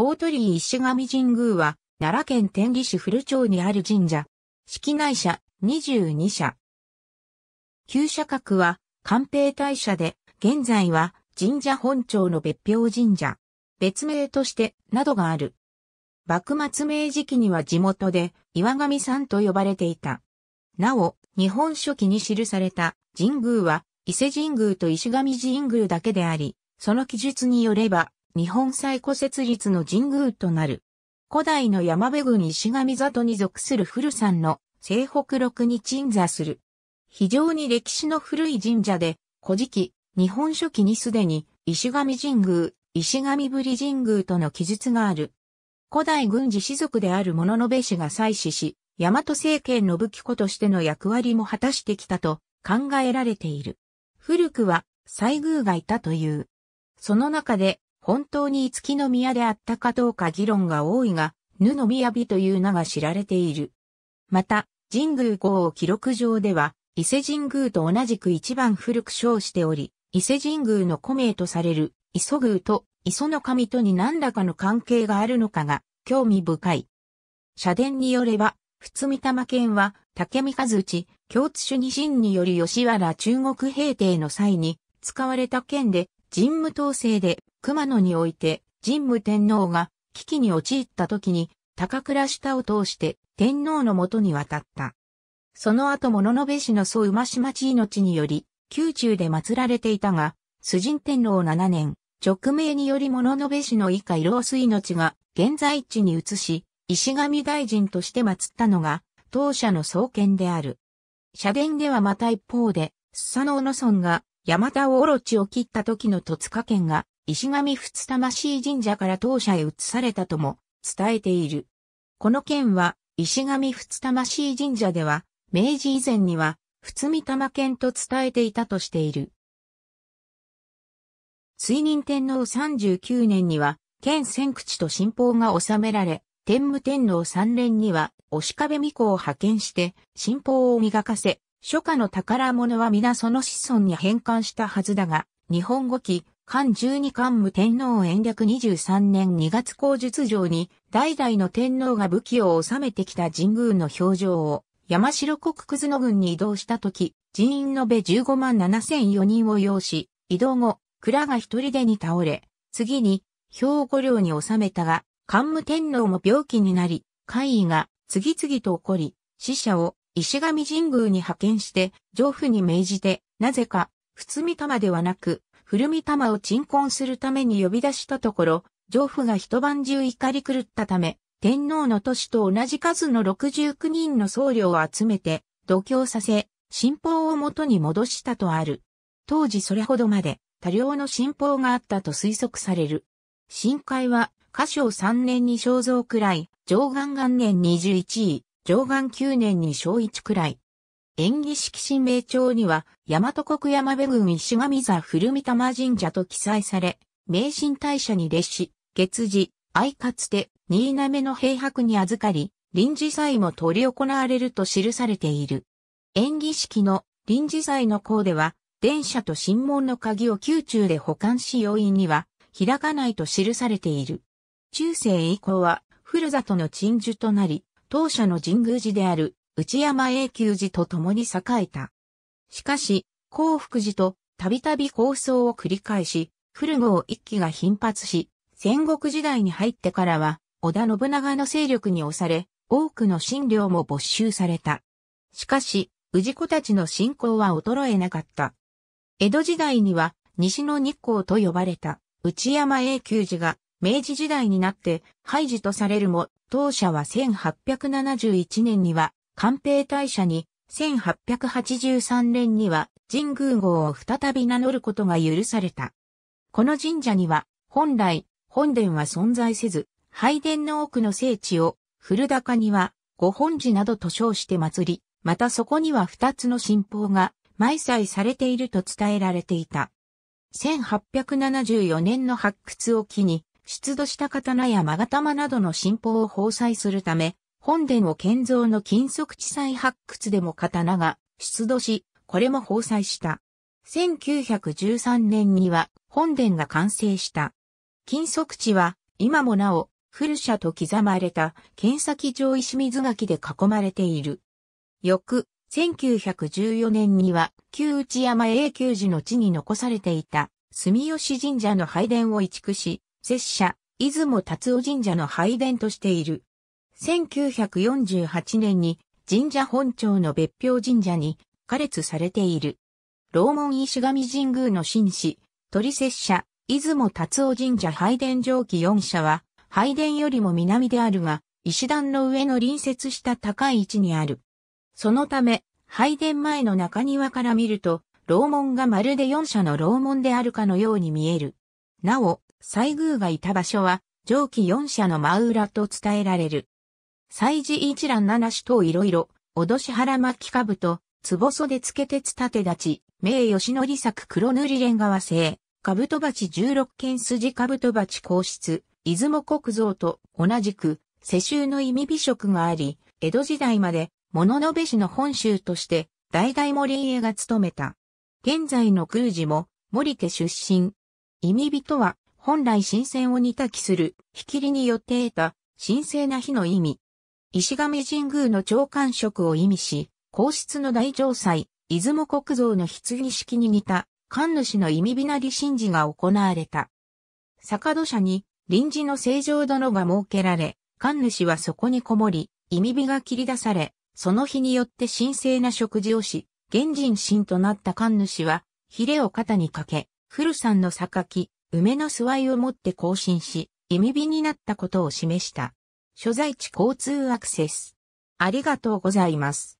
大鳥居石神神宮は、奈良県天理市古町にある神社。式内社22社。旧社格は、官兵大社で、現在は神社本庁の別表神社。別名として、などがある。幕末明治期には地元で、岩神さんと呼ばれていた。なお、日本書紀に記された神宮は、伊勢神宮と石神神宮だけであり、その記述によれば、日本最古設立の神宮となる。古代の山辺郡石上里に属する古山の西北六に鎮座する。非常に歴史の古い神社で、古事記、日本書紀にすでに石上神宮、石上ぶり神宮との記述がある。古代軍事士族である物部氏が祭祀し、大和政権の武器庫としての役割も果たしてきたと考えられている。古くは、西宮がいたという。その中で、本当に五木の宮であったかどうか議論が多いが、ぬの雅という名が知られている。また、神宮号を記録上では、伊勢神宮と同じく一番古く称しており、伊勢神宮の古名とされる、磯宮と磯の神とに何らかの関係があるのかが、興味深い。社殿によれば、仏御霊県は、竹三和内、京津主二神により吉原中国平定の際に、使われた剣で、神武統制で、熊野において、神武天皇が危機に陥った時に、高倉下を通して天皇のもとに渡った。その後物部氏の総馬島地命により、宮中で祀られていたが、崇神天皇7年、直命により物部氏の以下老水命が現在地に移し、石神大臣として祀ったのが、当社の創建である。社殿ではまた一方で、スサ野村が、山田をオロチを切った時の戸塚県が、石上仏魂神社から当社へ移されたとも伝えている。この件は、石上仏魂神社では、明治以前には、仏三玉県と伝えていたとしている。水任天皇39年には、県先口と新法が収められ、天武天皇三連には、押壁御子を派遣して、新法を磨かせ、初夏の宝物は皆その子孫に返還したはずだが、日本語記、漢十二漢武天皇延暦23年2月皇述上に、代々の天皇が武器を治めてきた神宮の表情を、山城国葛野軍に移動した時、人員延べ15万7004人を要し、移動後、蔵が一人でに倒れ、次に、兵庫領に収めたが、桓武天皇も病気になり、怪異が次々と起こり、死者を石上神宮に派遣して、上府に命じて、なぜか、普通三玉ではなく、古見玉を鎮魂するために呼び出したところ、上府が一晩中怒り狂ったため、天皇の都市と同じ数の69人の僧侶を集めて、度胸させ、信奉を元に戻したとある。当時それほどまで多量の信奉があったと推測される。深海は、歌唱3年に肖像くらい、上岸元年21位、上岸9年に小1くらい、演技式神明帳には、大和国山部郡石神座古見玉神社と記載され、明神大社に列し、月次、相かつて、新滑の平白に預かり、臨時祭も取り行われると記されている。演技式の臨時祭の項では、電車と神門の鍵を宮中で保管し要因には、開かないと記されている。中世以降は、古里の鎮守となり、当社の神宮寺である内山永久寺と共に栄えた。しかし、幸福寺とたびたび抗争を繰り返し、古郷一揆が頻発し、戦国時代に入ってからは、織田信長の勢力に押され、多くの信領も没収された。しかし、氏子たちの信仰は衰えなかった。江戸時代には、西の日光と呼ばれた、内山永久寺が、明治時代になって、廃寺とされるも、当社は1871年には、官兵大社に1883年には神宮号を再び名乗ることが許された。この神社には本来本殿は存在せず、拝殿の奥の聖地を古高には御本寺などと称して祭り、またそこには二つの神宝が埋祭されていると伝えられていた。1874年の発掘を機に、出土した刀や勾玉などの神宝を放祭するため、本殿を建造の金属地裁発掘でも刀が出土し、これも放載した。1913年には本殿が完成した。金属地は今もなお古社と刻まれた剣先上石水垣で囲まれている。翌1914年には旧内山永久寺の地に残されていた住吉神社の拝殿を移築し、拙者、出雲達夫神社の拝殿としている。1948年に神社本庁の別表神社に加列されている。楼門石神神宮の神師、取説社、出雲達夫神社拝殿上記4社は、拝殿よりも南であるが、石段の上の隣接した高い位置にある。そのため、拝殿前の中庭から見ると、楼門がまるで4社の楼門であるかのように見える。なお、西宮がいた場所は、上記4社の真裏と伝えられる。祭事一覧七種等いろいろ、脅し原巻兜、と、壺袖付け鉄立立ち、名吉則作黒塗り連川製、兜鉢十六軒筋兜鉢皇室、出雲国造と同じく、世襲の意味美食があり、江戸時代まで、物の部市の本州として、代々森家が務めた。現在の宮司も、森家出身。意味美とは、本来新鮮を煮炊きする、引きりによって得た、神聖な火の意味。石上神宮の長官職を意味し、皇室の大城祭、出雲国造の棺式に似た、神主の意味びなり神事が行われた。坂戸社に臨時の正常殿が設けられ、神主はそこにこもり、意味火が切り出され、その日によって神聖な食事をし、現人神となった神主は、ヒレを肩にかけ、古山の榊、梅の諏訪を持って行進し、意味火になったことを示した。所在地交通アクセス。ありがとうございます。